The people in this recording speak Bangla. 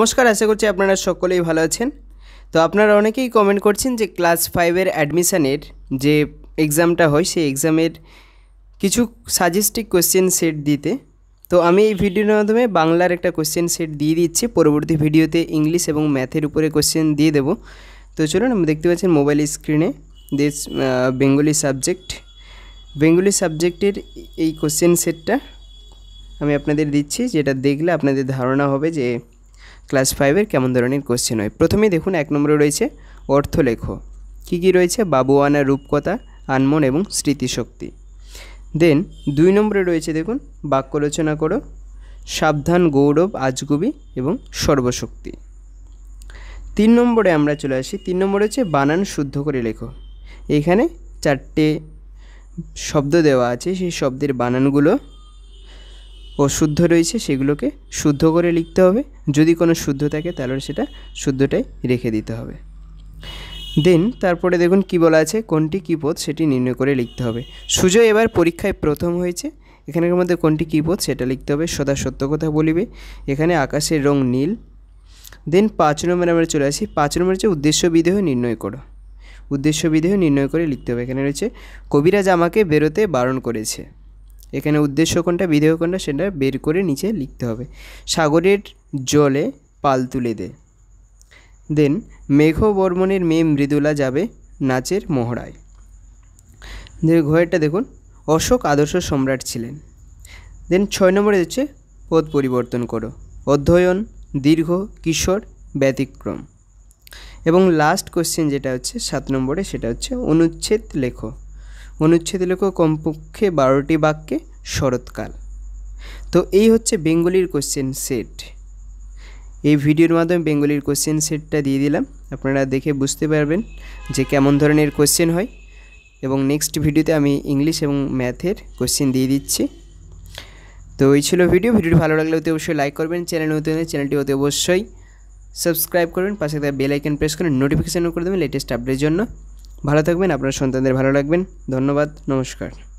নমস্কার আশা করছি আপনারা সকলেই ভালো আছেন তো আপনারা অনেকেই কমেন্ট করছেন যে ক্লাস ফাইভের অ্যাডমিশানের যে এক্সামটা হয় সেই এক্সামের কিছু সাজেস্টিক কোয়েশ্চেন সেট দিতে তো আমি এই ভিডিওর মাধ্যমে বাংলার একটা কোয়েশ্চেন সেট দিয়ে দিচ্ছি পরবর্তী ভিডিওতে ইংলিশ এবং ম্যাথের উপরে কোয়েশ্চেন দিয়ে দেবো তো চলুন আমি দেখতে পাচ্ছেন মোবাইল স্ক্রিনে দেশ বেঙ্গলি সাবজেক্ট বেঙ্গলি সাবজেক্টের এই কোয়েশ্চেন সেটটা আমি আপনাদের দিচ্ছি যেটা দেখলে আপনাদের ধারণা হবে যে ক্লাস ফাইভের কেমন ধরনের কোশ্চেন হয় প্রথমে দেখুন এক নম্বরে রয়েছে অর্থ লেখো কী কী রয়েছে বাবুয়ানা রূপকথা আনমন এবং স্মৃতিশক্তি দেন দুই নম্বরে রয়েছে দেখুন বাক্য রচনা করো সাবধান গৌরব আজগুবি এবং সর্বশক্তি তিন নম্বরে আমরা চলে আসি তিন নম্বরে হচ্ছে বানান শুদ্ধ করে লেখো এখানে চারটে শব্দ দেওয়া আছে সেই শব্দের বানানগুলো অশুদ্ধ রয়েছে সেগুলোকে শুদ্ধ করে লিখতে হবে যদি কোনো শুদ্ধ থাকে তাহলে সেটা শুদ্ধটাই রেখে দিতে হবে দেন তারপরে দেখুন কি বলা আছে কোনটি কী পথ সেটি নির্ণয় করে লিখতে হবে সুজয় এবার পরীক্ষায় প্রথম হয়েছে এখানের মধ্যে কোনটি কী পথ সেটা লিখতে হবে সদা সত্য কথা বলিবে এখানে আকাশের রং নীল দেন পাঁচ নম্বরে আমরা চলে আসি পাঁচ নম্বর হচ্ছে উদ্দেশ্য বিধেয় নির্ণয় করো উদ্দেশ্য বিদেহ নির্ণয় করে লিখতে হবে এখানে রয়েছে কবিরাজ আমাকে বেরোতে বারণ করেছে এখানে উদ্দেশ্য কোনটা বিধেয় কোনটা সেটা বের করে নিচে লিখতে হবে সাগরের জলে পাল তুলে দে দেন মেঘ বর্মনের মেয়ে মৃদুলা যাবে নাচের মহড়ায় ঘয়েরটা দেখুন অশোক আদর্শ সম্রাট ছিলেন দেন ছয় নম্বরে হচ্ছে পদ পরিবর্তন করো অধ্যয়ন দীর্ঘ কিশোর ব্যতিক্রম এবং লাস্ট কোশ্চেন যেটা হচ্ছে সাত নম্বরে সেটা হচ্ছে অনুচ্ছেদ লেখো অনুচ্ছেদ লেখো কমপক্ষে বারোটি বাক্যে শরৎকাল তো এই হচ্ছে বেঙ্গলির কোশ্চেন সেট এই ভিডিওর মাধ্যমে বেঙ্গলির কোশ্চেন সেটটা দিয়ে দিলাম আপনারা দেখে বুঝতে পারবেন যে কেমন ধরনের কোশ্চেন হয় এবং নেক্সট ভিডিওতে আমি ইংলিশ এবং ম্যাথের কোশ্চেন দিয়ে দিচ্ছি তো এই ছিল ভিডিও ভিডিওটি ভালো লাগলে অতি অবশ্যই লাইক করবেন চ্যানেল নতুন চ্যানেলটি অতি অবশ্যই সাবস্ক্রাইব করবেন পাশে একটা বেল আইকন প্রেস করে নোটিফিকেশানও করে দেবেন লেটেস্ট আপডেটের জন্য ভালো থাকবেন আপনার সন্তানদের ভালো রাখবেন ধন্যবাদ নমস্কার